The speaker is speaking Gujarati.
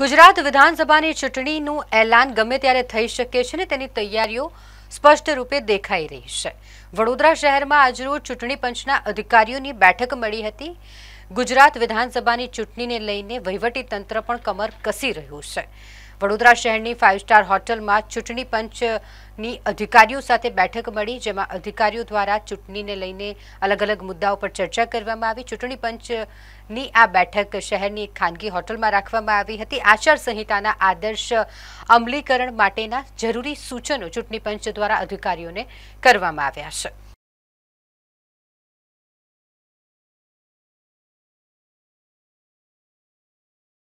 ગુજરાત વિધાનસભાની ચૂંટણીનું એલાન ગમે ત્યારે થઈ શકે છે ને તેની તૈયારીઓ સ્પષ્ટ રૂપે દેખાઈ રહી છે વડોદરા શહેરમાં આજરોજ ચૂંટણી પંચના અધિકારીઓની બેઠક મળી હતી ગુજરાત વિધાનસભાની ચૂંટણીને લઈને વહીવટી તંત્ર પણ કમર કસી રહ્યું છે વડોદરા શહેરની ફાઇવ સ્ટાર હોટલમાં ચૂંટણી પંચની અધિકારીઓ સાથે બેઠક મળી જેમાં અધિકારીઓ દ્વારા ચૂંટણીને લઈને અલગ અલગ મુદ્દાઓ પર ચર્ચા કરવામાં આવી ચૂંટણી પંચની આ બેઠક શહેરની ખાનગી હોટલમાં રાખવામાં આવી હતી આચારસંહિતાના આદર્શ અમલીકરણ માટેના જરૂરી સૂચનો ચૂંટણી પંચ દ્વારા અધિકારીઓને કરવામાં આવ્યા છે